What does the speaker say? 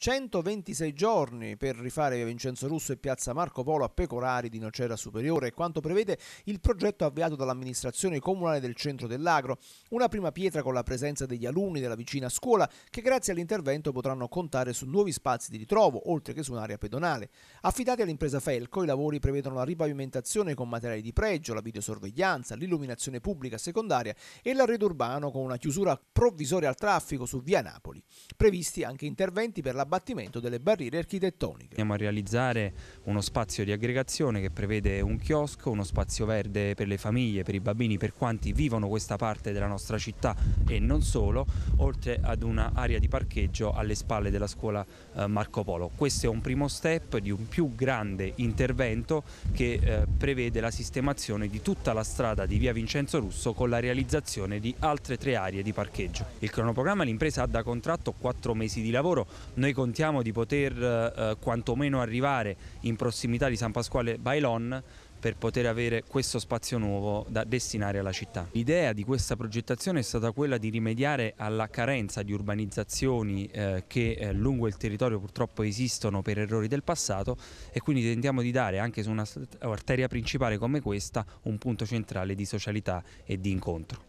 126 giorni per rifare Vincenzo Russo e Piazza Marco Polo a Pecorari di Nocera Superiore, quanto prevede il progetto avviato dall'amministrazione comunale del centro dell'Agro. Una prima pietra con la presenza degli alunni della vicina scuola che grazie all'intervento potranno contare su nuovi spazi di ritrovo, oltre che su un'area pedonale. Affidati all'impresa Felco, i lavori prevedono la ripavimentazione con materiali di pregio, la videosorveglianza, l'illuminazione pubblica secondaria e l'arredo urbano con una chiusura provvisoria al traffico su via Napoli. Previsti anche interventi per la all'abbattimento delle barriere architettoniche. Andiamo a realizzare uno spazio di aggregazione che prevede un chiosco, uno spazio verde per le famiglie, per i bambini, per quanti vivono questa parte della nostra città e non solo, oltre ad un'area di parcheggio alle spalle della scuola eh, Marco Polo. Questo è un primo step di un più grande intervento che eh, prevede la sistemazione di tutta la strada di via Vincenzo Russo con la realizzazione di altre tre aree di parcheggio. Il cronoprogramma l'impresa ha da contratto quattro mesi di lavoro, noi contiamo di poter eh, quantomeno arrivare in prossimità di San Pasquale Bailon per poter avere questo spazio nuovo da destinare alla città. L'idea di questa progettazione è stata quella di rimediare alla carenza di urbanizzazioni eh, che eh, lungo il territorio purtroppo esistono per errori del passato e quindi tentiamo di dare anche su una arteria principale come questa un punto centrale di socialità e di incontro.